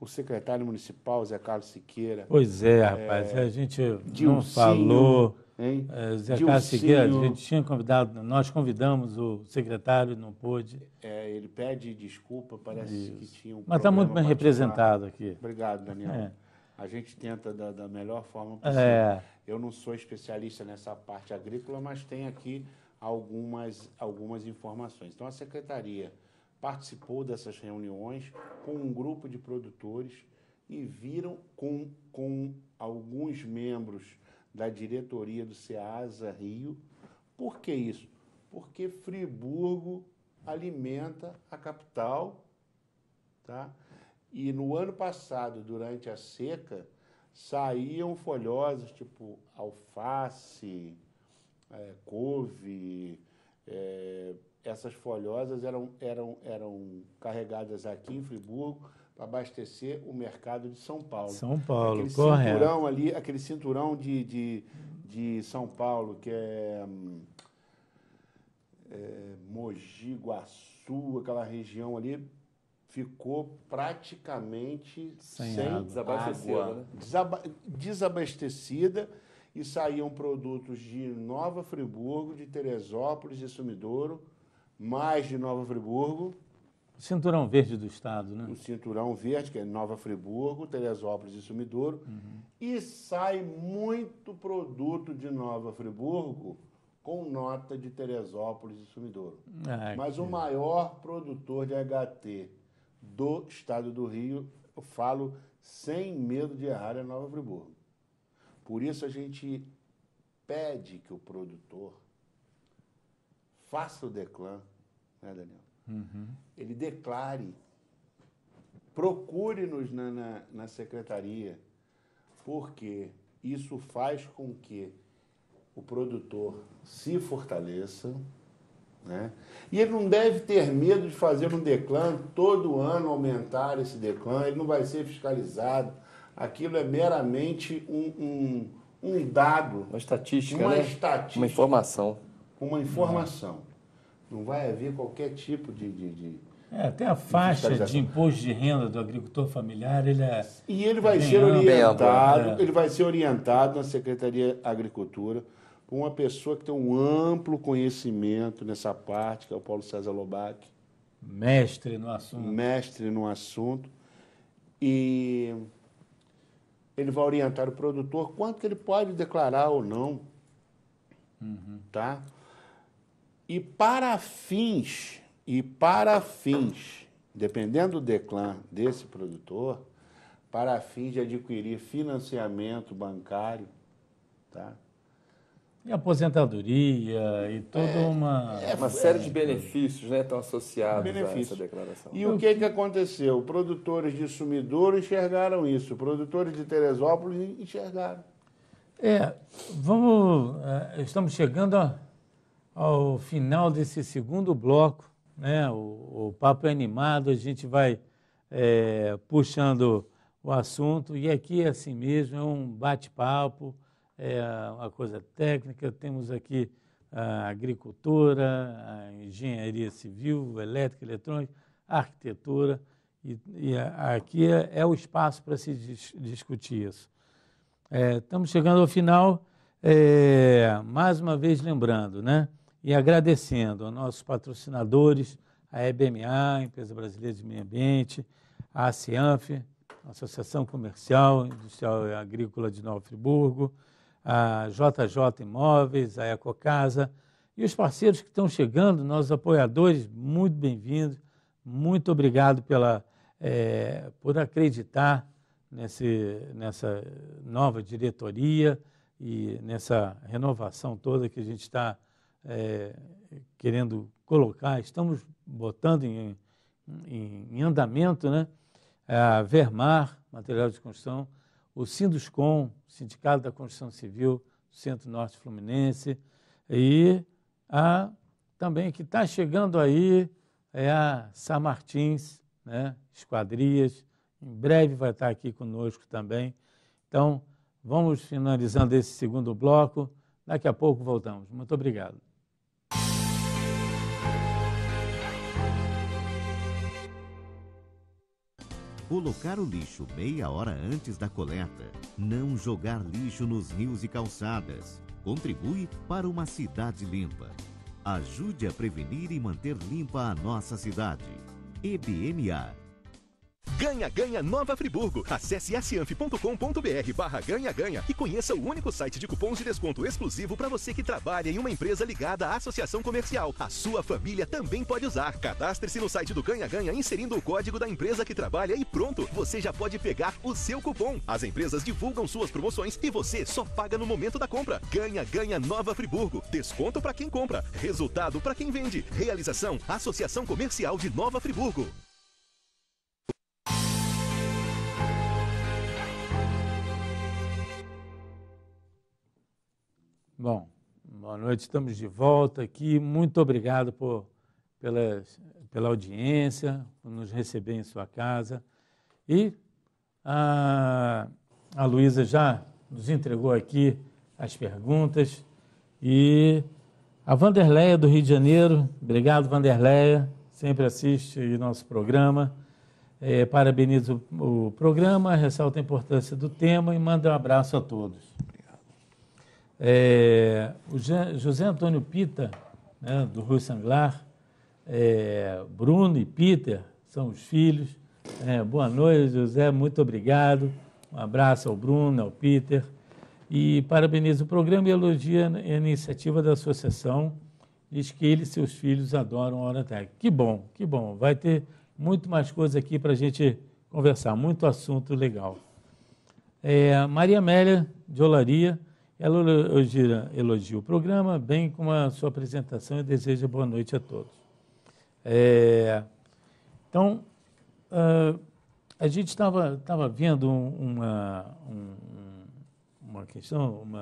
o secretário municipal, Zé Carlos Siqueira. Pois é, é rapaz, é, a gente Dilcinho, não falou. Hein? É, Zé Dilcinho, Carlos Siqueira, a gente tinha convidado, nós convidamos o secretário, não pôde. É, ele pede desculpa, parece Isso. que tinha um. Mas está muito bem representado aqui. Obrigado, Daniel. É. A gente tenta da, da melhor forma é. possível. É. Eu não sou especialista nessa parte agrícola, mas tem aqui algumas, algumas informações. Então, a secretaria participou dessas reuniões com um grupo de produtores e viram com, com alguns membros da diretoria do SEASA Rio. Por que isso? Porque Friburgo alimenta a capital, tá? E no ano passado, durante a seca, saíam folhosas tipo alface, é, couve, é, essas folhosas eram, eram, eram carregadas aqui em Friburgo para abastecer o mercado de São Paulo. São Paulo, aquele correto. Cinturão ali, aquele cinturão de, de, de São Paulo, que é, hum, é Mogi, Guaçu, aquela região ali, ficou praticamente sem, sem água. Ah, desabastecida, né? desabastecida e saíam produtos de Nova Friburgo, de Teresópolis, e Sumidouro, mais de Nova Friburgo. O cinturão verde do estado, né? O cinturão verde, que é Nova Friburgo, Teresópolis e Sumidouro. Uhum. E sai muito produto de Nova Friburgo com nota de Teresópolis e Sumidouro. Mas que... o maior produtor de HT do estado do Rio, eu falo sem medo de errar, é Nova Friburgo. Por isso a gente pede que o produtor faça o declan, né, Daniel? Uhum. Ele declare, procure-nos na, na, na secretaria, porque isso faz com que o produtor se fortaleça, né? E ele não deve ter medo de fazer um declã, todo ano aumentar esse declã, ele não vai ser fiscalizado, aquilo é meramente um, um, um dado. Uma estatística, uma né? Estatística, uma informação. Uma informação. Não vai haver qualquer tipo de. de, de é, até a faixa de, de imposto de renda do agricultor familiar, ele é. E ele vai ser né? orientado, ele vai ser orientado na Secretaria da Agricultura por uma pessoa que tem um amplo conhecimento nessa parte, que é o Paulo César Lobac. Mestre no assunto. Mestre no assunto. E ele vai orientar o produtor quanto que ele pode declarar ou não. Uhum. Tá? E para fins, e para fins, dependendo do declan desse produtor, para fins de adquirir financiamento bancário, tá? E aposentadoria e toda é, uma. É, uma é. série de benefícios né, estão associados benefício. a essa declaração. E o que, que aconteceu? Produtores de sumidouro enxergaram isso, produtores de Teresópolis enxergaram. É, vamos. É, estamos chegando ao final desse segundo bloco. Né? O, o papo é animado, a gente vai é, puxando o assunto, e aqui é assim mesmo, é um bate-papo é, a coisa técnica, temos aqui a agricultura, a engenharia civil, elétrica, eletrônica, a arquitetura, e, e aqui é, é, o espaço para se dis, discutir isso. É, estamos chegando ao final, é, mais uma vez lembrando, né? E agradecendo aos nossos patrocinadores, a EBMA, Empresa Brasileira de Meio Ambiente, a ACIANF, Associação Comercial, Industrial e Agrícola de Nova Friburgo, a JJ Imóveis, a Ecocasa e os parceiros que estão chegando, nossos apoiadores, muito bem-vindos, muito obrigado pela, é, por acreditar nesse, nessa nova diretoria e nessa renovação toda que a gente está é, querendo colocar, estamos botando em, em, em andamento, né? A Vermar, material de construção, o Sinduscom, Sindicato da Construção Civil do Centro-Norte Fluminense, e a, também que está chegando aí é a São Martins, né, Esquadrias, em breve vai estar tá aqui conosco também. Então, vamos finalizando esse segundo bloco. Daqui a pouco voltamos. Muito obrigado. colocar o lixo meia hora antes da coleta, não jogar lixo nos rios e calçadas, contribui para uma cidade limpa. Ajude a prevenir e manter limpa a nossa cidade. EBMA Ganha Ganha Nova Friburgo. Acesse acianf.com.br barra ganha ganha e conheça o único site de cupons de desconto exclusivo para você que trabalha em uma empresa ligada à associação comercial. A sua família também pode usar. Cadastre-se no site do Ganha Ganha inserindo o código da empresa que trabalha e pronto, você já pode pegar o seu cupom. As empresas divulgam suas promoções e você só paga no momento da compra. Ganha Ganha Nova Friburgo. Desconto para quem compra, resultado para quem vende. Realização Associação Comercial de Nova Friburgo. Bom, boa noite, estamos de volta aqui. Muito obrigado por, pela, pela audiência, por nos receber em sua casa. E a, a Luísa já nos entregou aqui as perguntas. E a Vanderleia do Rio de Janeiro, obrigado Vanderleia, sempre assiste nosso programa. É, parabenizo o programa, ressalta a importância do tema e manda um abraço a todos. É, o José Antônio Pita, né, do Rui Sanglar, é, Bruno e Peter são os filhos. É, boa noite, José, muito obrigado. Um abraço ao Bruno, ao Peter. E parabenizo o programa e elogia a iniciativa da associação. Diz que ele e seus filhos adoram a Hora técnica. Que bom, que bom. Vai ter muito mais coisa aqui para a gente conversar, muito assunto legal. É, Maria Amélia de Olaria ela Elogina elogia o programa, bem como a sua apresentação e deseja boa noite a todos. É, então, uh, a gente estava vendo uma, um, uma questão, um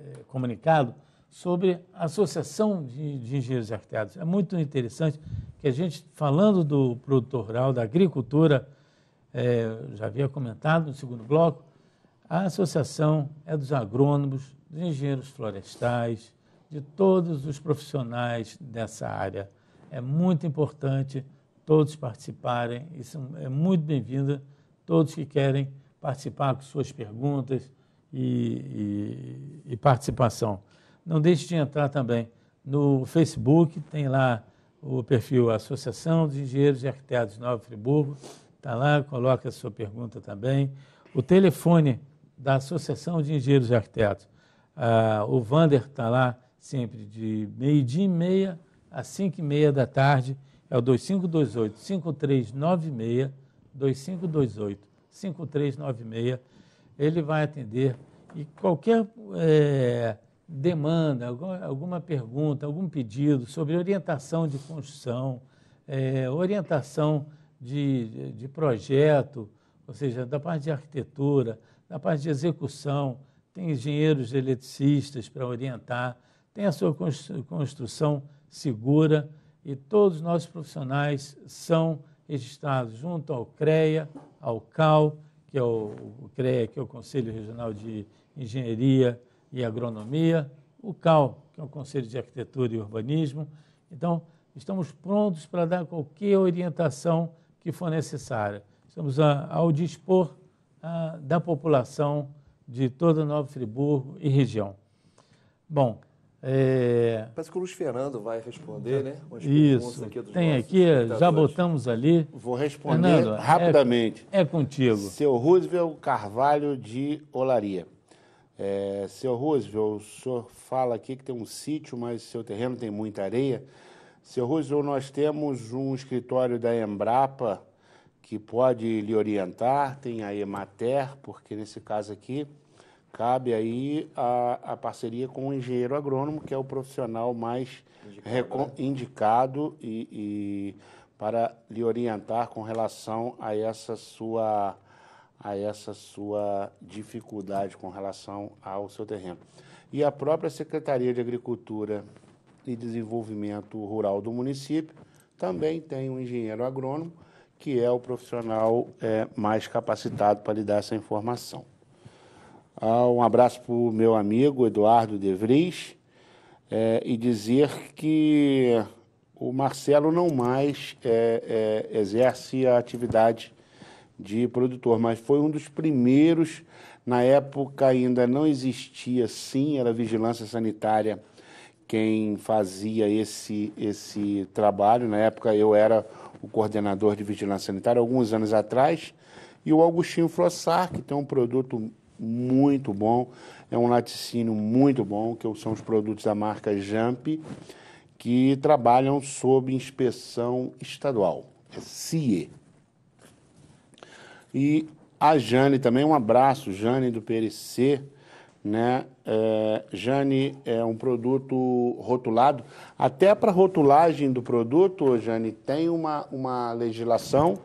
é, comunicado sobre a Associação de, de Engenheiros Arteados. É muito interessante que a gente, falando do produtor rural, da agricultura, é, já havia comentado no segundo bloco, a associação é dos agrônomos, dos engenheiros florestais, de todos os profissionais dessa área. É muito importante todos participarem, isso é muito bem-vindo, todos que querem participar com suas perguntas e, e, e participação. Não deixe de entrar também no Facebook, tem lá o perfil Associação dos Engenheiros e Arquitetos Nova Friburgo, está lá, coloca a sua pergunta também. O telefone da Associação de Engenheiros e Arquitetos. Ah, o Vander está lá sempre de meio-dia e meia a cinco e meia da tarde. É o 2528-5396, 2528-5396. Ele vai atender e qualquer é, demanda, alguma pergunta, algum pedido sobre orientação de construção, é, orientação de, de projeto, ou seja, da parte de arquitetura, na parte de execução, tem engenheiros eletricistas para orientar, tem a sua construção segura e todos os nossos profissionais são registrados junto ao CREA, ao CAL, que é o, o CREA, que é o Conselho Regional de Engenharia e Agronomia, o CAL, que é o Conselho de Arquitetura e Urbanismo. Então, estamos prontos para dar qualquer orientação que for necessária. Estamos ao dispor ah, da população de todo Novo Friburgo e região. Bom, é... Parece que o Luiz Fernando vai responder, né? Umas Isso. Aqui Tem aqui, já botamos ali. Vou responder Fernando, é rapidamente. É, é, contigo. Seu Roosevelt Carvalho de Olaria. É, seu Roosevelt, o senhor fala aqui que tem um sítio, mas seu terreno tem muita areia. Seu Roosevelt, nós temos um escritório da Embrapa que pode lhe orientar, tem a Emater, porque nesse caso aqui cabe aí a, a parceria com o engenheiro agrônomo, que é o profissional mais indicado, né? indicado e, e para lhe orientar com relação a essa sua a essa sua dificuldade com relação ao seu terreno. E a própria Secretaria de Agricultura e Desenvolvimento Rural do município também tem um engenheiro agrônomo que é o profissional é, mais capacitado para lhe dar essa informação. Ah, um abraço para o meu amigo Eduardo De Vries é, e dizer que o Marcelo não mais é, é, exerce a atividade de produtor, mas foi um dos primeiros. Na época ainda não existia, sim, era a vigilância sanitária quem fazia esse, esse trabalho. Na época eu era o coordenador de vigilância sanitária, alguns anos atrás, e o Augustinho Flossar que tem um produto muito bom, é um laticínio muito bom, que são os produtos da marca Jamp, que trabalham sob inspeção estadual, é CIE. E a Jane também, um abraço, Jane do PRC, né? É, Jane, é um produto rotulado. Até para rotulagem do produto, Jane, tem uma, uma legislação,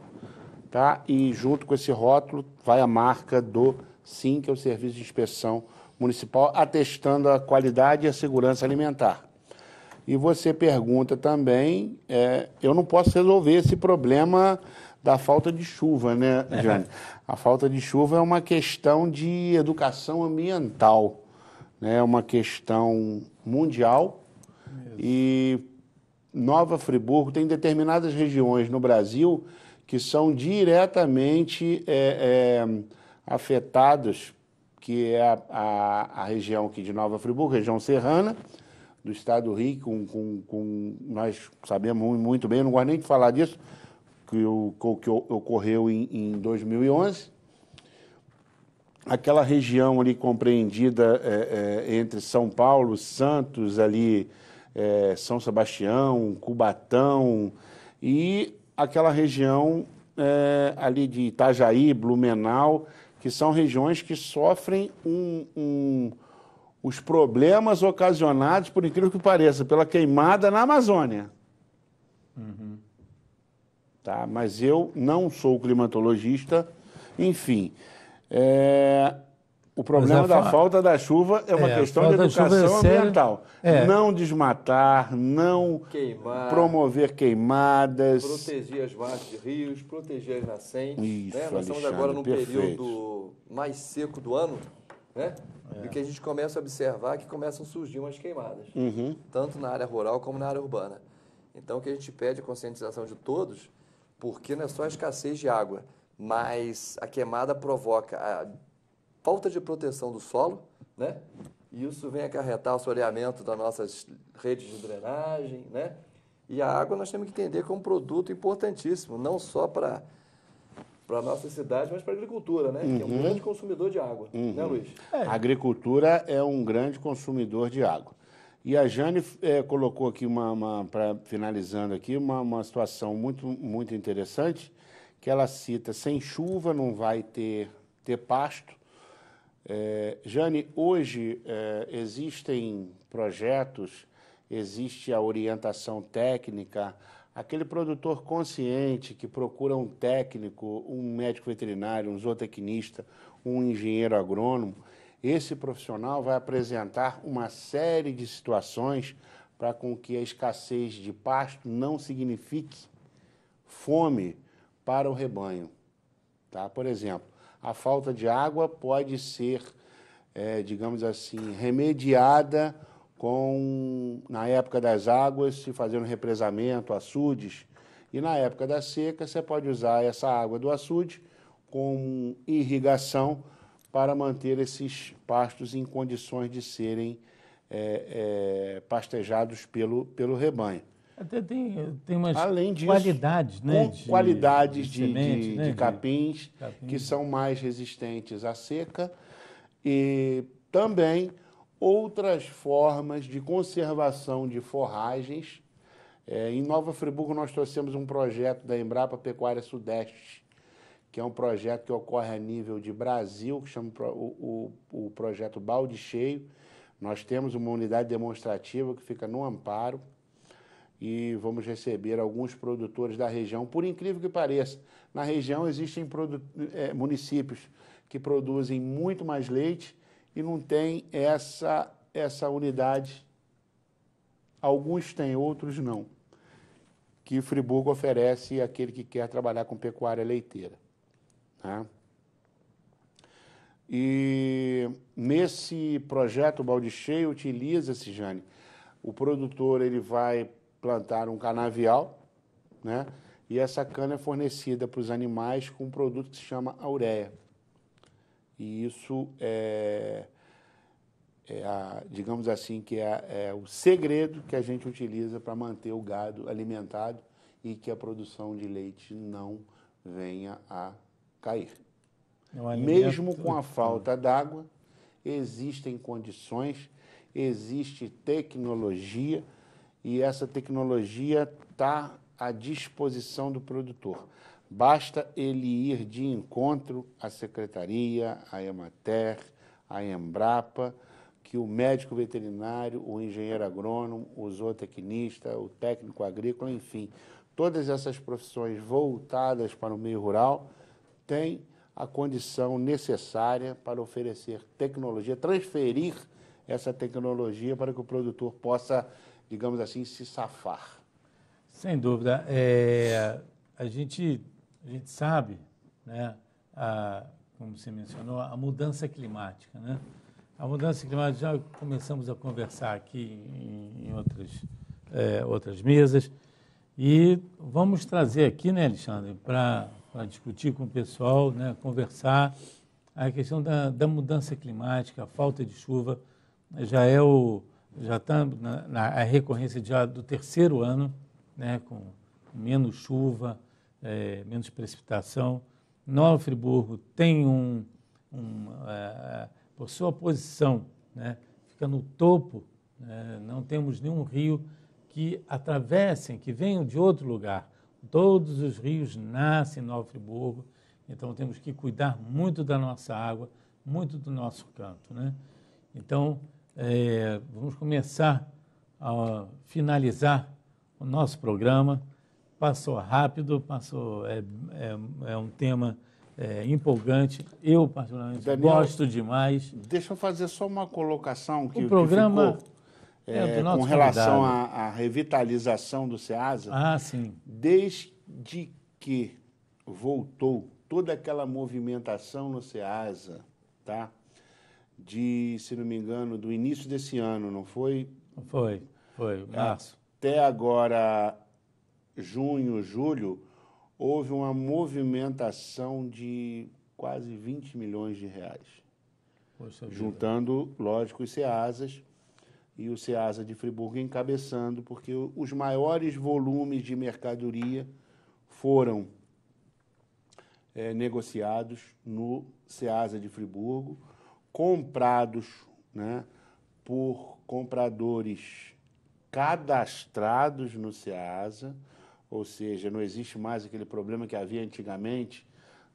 tá? E junto com esse rótulo vai a marca do SIM, que é o Serviço de Inspeção Municipal, atestando a qualidade e a segurança alimentar. E você pergunta também, é, eu não posso resolver esse problema da falta de chuva, né, é. Jane? A falta de chuva é uma questão de educação ambiental, né? é uma questão mundial Mesmo. e Nova Friburgo tem determinadas regiões no Brasil que são diretamente é, é, afetadas, que é a, a, a, região aqui de Nova Friburgo, região serrana, do estado do Rio, com, com, com nós sabemos muito bem, não gosto nem de falar disso, que, o, que ocorreu em, em 2011. Aquela região ali compreendida é, é, entre São Paulo, Santos, ali é, São Sebastião, Cubatão e aquela região é, ali de Itajaí, Blumenau, que são regiões que sofrem um, um, os problemas ocasionados, por incrível que pareça, pela queimada na Amazônia. Uhum tá? mas eu não sou climatologista. Enfim, é... o problema da fa... falta da chuva é uma é, questão de é educação ambiental. É. Não desmatar, não Queimar, promover queimadas. Proteger as margens de rios, proteger as nascentes. Né? Isso, né? Nós estamos agora num perfeito. período mais seco do ano, né? É. E que a gente começa a observar que começam a surgir umas queimadas, uhum. tanto na área rural como na área urbana. Então, o que a gente pede a conscientização de todos porque não é só a escassez de água, mas a queimada provoca a falta de proteção do solo, né? E isso vem acarretar o soreamento das nossas redes de drenagem, né? E a água nós temos que entender como um produto importantíssimo, não só para para a nossa cidade, mas para a agricultura, né? Uhum. Que é um uhum. grande consumidor de água, né, uhum. né, Luiz? É. A agricultura é um grande consumidor de água. E a Jane é, colocou aqui, uma, uma finalizando aqui, uma, uma situação muito, muito interessante, que ela cita, sem chuva não vai ter, ter pasto. É, Jane, hoje é, existem projetos, existe a orientação técnica, aquele produtor consciente que procura um técnico, um médico veterinário, um zootecnista, um engenheiro agrônomo, esse profissional vai apresentar uma série de situações para com que a escassez de pasto não signifique fome para o rebanho. Tá? Por exemplo, a falta de água pode ser, é, digamos assim, remediada com, na época das águas, se fazendo represamento, açudes. E na época da seca, você pode usar essa água do açude como irrigação para manter esses pastos em condições de serem é, é, pastejados pelo, pelo rebanho. Até tem, tem umas Além disso, qualidades, né? De, qualidades de, de, semente, de, né? de capins, que são mais resistentes à seca e também outras formas de conservação de forragens. É, em Nova Friburgo, nós trouxemos um projeto da Embrapa Pecuária Sudeste, que é um projeto que ocorre a nível de Brasil, que chama o, o, o projeto Balde Cheio. Nós temos uma unidade demonstrativa que fica no Amparo e vamos receber alguns produtores da região. Por incrível que pareça, na região existem é, municípios que produzem muito mais leite e não tem essa, essa unidade. Alguns têm, outros não. Que Friburgo oferece àquele que quer trabalhar com pecuária leiteira. Né? E nesse projeto Balde Cheio utiliza-se, Jane, o produtor ele vai plantar um canavial, né? E essa cana é fornecida para os animais com um produto que se chama ureia. E isso é, é a, digamos assim, que é, é o segredo que a gente utiliza para manter o gado alimentado e que a produção de leite não venha a cair. É Mesmo com a falta d'água, existem condições, existe tecnologia e essa tecnologia está à disposição do produtor. Basta ele ir de encontro à secretaria, à Emater, à Embrapa, que o médico veterinário, o engenheiro agrônomo, o zootecnista, o técnico agrícola, enfim, todas essas profissões voltadas para o meio rural tem a condição necessária para oferecer tecnologia, transferir essa tecnologia para que o produtor possa, digamos assim, se safar. Sem dúvida. É, a, gente, a gente sabe, né, a, como você mencionou, a mudança climática. Né? A mudança climática, já começamos a conversar aqui em, em outras, é, outras mesas. E vamos trazer aqui, né, Alexandre, para para discutir com o pessoal, né, conversar. A questão da, da mudança climática, a falta de chuva, né, já é o já está na, na a recorrência já do terceiro ano, né, com menos chuva, é, menos precipitação. Nova Friburgo tem um, um é, por sua posição, né, fica no topo. É, não temos nenhum rio que atravessem, que venham de outro lugar. Todos os rios nascem em Nova Friburgo, então temos que cuidar muito da nossa água, muito do nosso canto. Né? Então, é, vamos começar a finalizar o nosso programa. Passou rápido, passou é, é, é um tema é, empolgante. Eu, particularmente, Daniel, gosto demais. Deixa eu fazer só uma colocação que o programa. Que ficou é, com relação à, à, revitalização do SEASA, ah, desde que voltou toda aquela movimentação no SEASA, tá? de, se não me engano, do início desse ano, não foi? Foi, foi, é, março. Até agora, junho, julho, houve uma movimentação de quase 20 milhões de reais. Poxa juntando, vida. lógico, os CEASAs e o SEASA de Friburgo encabeçando, porque os maiores volumes de mercadoria foram é, negociados no SEASA de Friburgo, comprados né, por compradores cadastrados no SEASA, ou seja, não existe mais aquele problema que havia antigamente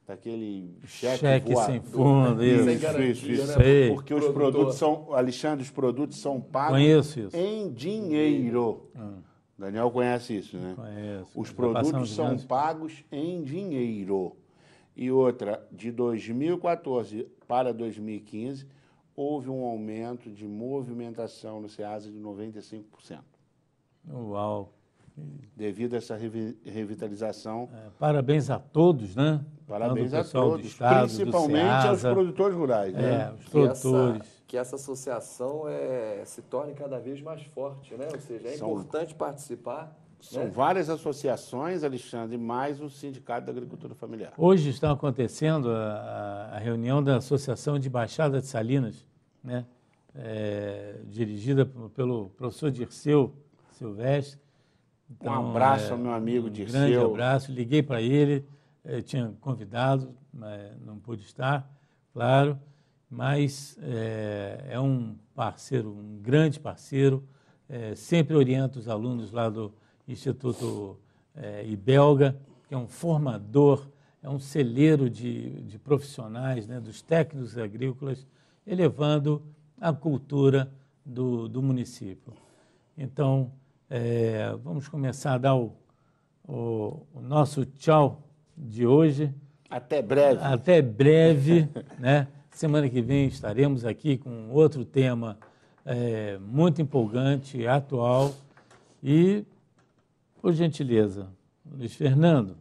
daquele cheque, cheque voador, sem fundo, isso, isso, né? isso, isso, porque os produtos são, Alexandre, os produtos são pagos em dinheiro. Hum. Daniel conhece isso, né? Conheço. Os produtos são pagos em dinheiro. E outra, de 2014 para 2015, houve um aumento de movimentação no SEASA de 95%. Uau! devido a essa revitalização. É, parabéns a todos, né? Parabéns a todos, Estado, principalmente aos produtores rurais. Né? É, né? os produtores. Essa, que essa associação é, se torne cada vez mais forte, né? Ou seja, é São... importante participar. São né? várias associações, Alexandre, mais o Sindicato da Agricultura Familiar. Hoje está acontecendo a, a reunião da Associação de Baixada de Salinas, né? É, dirigida pelo professor Dirceu Silvestre, então, um abraço é, ao meu amigo Dirceu. Um grande abraço. Liguei para ele, eh, tinha convidado, mas não pude estar, claro. Mas é, é um parceiro, um grande parceiro. É, sempre orienta os alunos lá do Instituto é, Ibelga, que é um formador, é um celeiro de, de profissionais, né, dos técnicos agrícolas, elevando a cultura do, do município. Então, é, vamos começar a dar o, o, o, nosso tchau de hoje. Até breve. Até breve, né? Semana que vem estaremos aqui com outro tema é, muito empolgante, atual. E, por gentileza, Luiz Fernando.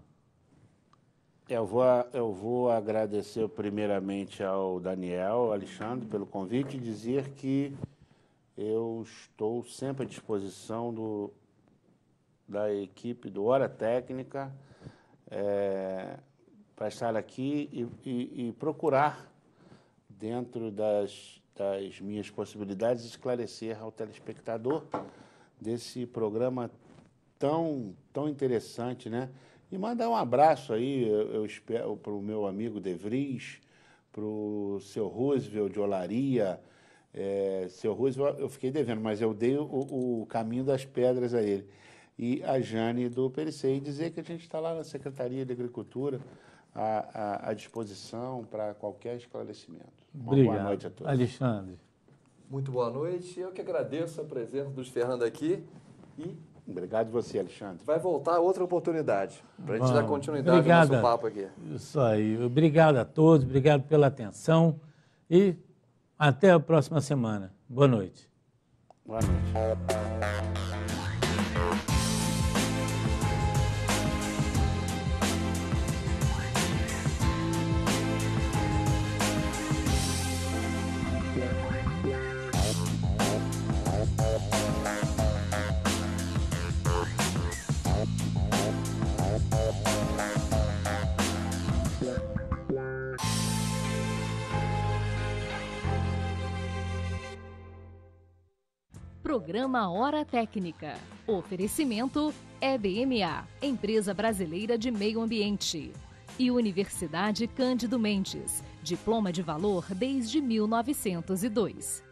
Eu vou, eu vou agradecer primeiramente ao Daniel, Alexandre, pelo convite e dizer que eu estou sempre à disposição do, da equipe do Hora Técnica é, eh, para estar aqui e, e, e procurar, dentro das, das minhas possibilidades, esclarecer ao telespectador desse programa tão, tão interessante, né? E mandar um abraço aí, eu, eu espero, para o meu amigo De Vries, para o seu Roosevelt de Olaria, é, seu Roosevelt, eu fiquei devendo, mas eu dei o, o, caminho das pedras a ele. E a Jane do Pericei dizer que a gente está lá na Secretaria de Agricultura à, à, à disposição para qualquer esclarecimento. Uma Obrigado. boa noite a todos. Alexandre. Muito boa noite. Eu que agradeço a presença dos Fernando aqui e Obrigado você, Alexandre. Vai voltar outra oportunidade para a gente dar continuidade obrigado. ao nosso papo aqui. Isso aí. Obrigado a todos, obrigado pela atenção e até a próxima semana. Boa noite. Boa noite. Programa Hora Técnica. Oferecimento EBMA, Empresa Brasileira de Meio Ambiente. E Universidade Cândido Mendes, diploma de valor desde 1902.